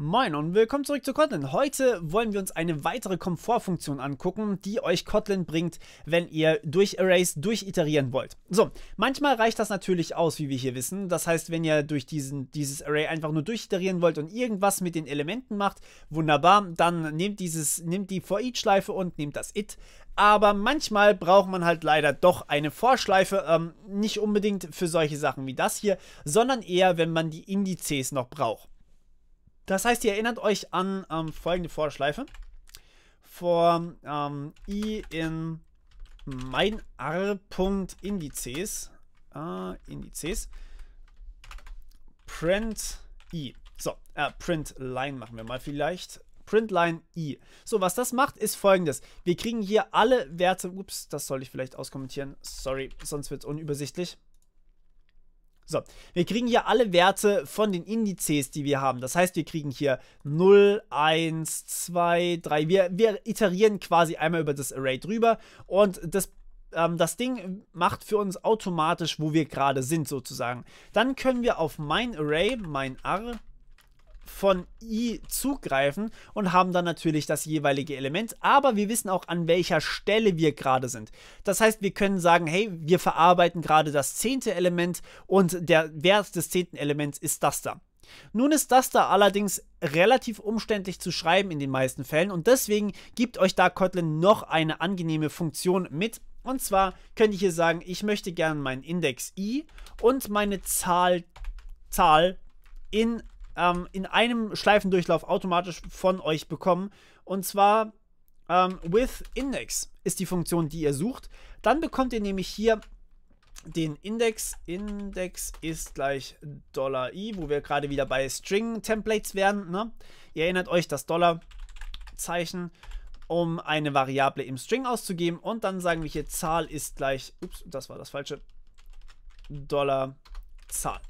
Moin und willkommen zurück zu Kotlin. Heute wollen wir uns eine weitere Komfortfunktion angucken, die euch Kotlin bringt, wenn ihr durch Arrays durchiterieren wollt. So, manchmal reicht das natürlich aus, wie wir hier wissen. Das heißt, wenn ihr durch diesen, dieses Array einfach nur durchiterieren wollt und irgendwas mit den Elementen macht, wunderbar, dann nehmt, dieses, nehmt die For-Each-Schleife und nehmt das It. Aber manchmal braucht man halt leider doch eine Vorschleife, ähm, nicht unbedingt für solche Sachen wie das hier, sondern eher, wenn man die Indizes noch braucht. Das heißt, ihr erinnert euch an ähm, folgende Vorschleife. Vor ähm, i in meinr.indizes äh, Indizes print i. So, äh, print line machen wir mal vielleicht. Print line i. So, was das macht, ist folgendes. Wir kriegen hier alle Werte. Ups, das soll ich vielleicht auskommentieren. Sorry, sonst wird es unübersichtlich. So, wir kriegen hier alle Werte von den Indizes, die wir haben. Das heißt, wir kriegen hier 0, 1, 2, 3. Wir, wir iterieren quasi einmal über das Array drüber und das ähm, das Ding macht für uns automatisch, wo wir gerade sind sozusagen. Dann können wir auf mein Array, mein R, von i zugreifen und haben dann natürlich das jeweilige Element, aber wir wissen auch, an welcher Stelle wir gerade sind. Das heißt, wir können sagen, hey, wir verarbeiten gerade das zehnte Element und der Wert des zehnten Elements ist das da. Nun ist das da allerdings relativ umständlich zu schreiben in den meisten Fällen und deswegen gibt euch da Kotlin noch eine angenehme Funktion mit. Und zwar könnte ich hier sagen, ich möchte gerne meinen Index i und meine Zahl, Zahl in ähm, in einem Schleifendurchlauf automatisch von euch bekommen. Und zwar ähm, with Index ist die Funktion, die ihr sucht. Dann bekommt ihr nämlich hier den Index. Index ist gleich Dollar $i, wo wir gerade wieder bei String-Templates werden. Ne? Ihr erinnert euch, das Dollar-Zeichen um eine Variable im String auszugeben. Und dann sagen wir hier, Zahl ist gleich, ups, das war das falsche, Dollar Zahl.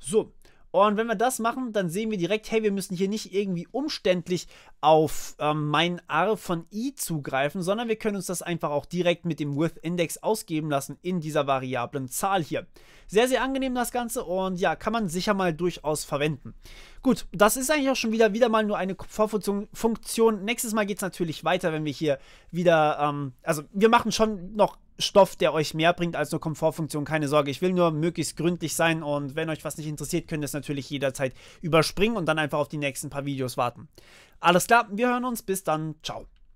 So, und wenn wir das machen, dann sehen wir direkt, hey, wir müssen hier nicht irgendwie umständlich auf ähm, mein R von i zugreifen, sondern wir können uns das einfach auch direkt mit dem With-Index ausgeben lassen in dieser variablen Zahl hier. Sehr, sehr angenehm das Ganze und ja, kann man sicher mal durchaus verwenden. Gut, das ist eigentlich auch schon wieder, wieder mal nur eine Vorfunktion. Nächstes Mal geht es natürlich weiter, wenn wir hier wieder, ähm, also wir machen schon noch Stoff, der euch mehr bringt als nur Komfortfunktion. Keine Sorge, ich will nur möglichst gründlich sein und wenn euch was nicht interessiert, könnt ihr es natürlich jederzeit überspringen und dann einfach auf die nächsten paar Videos warten. Alles klar, wir hören uns, bis dann, ciao.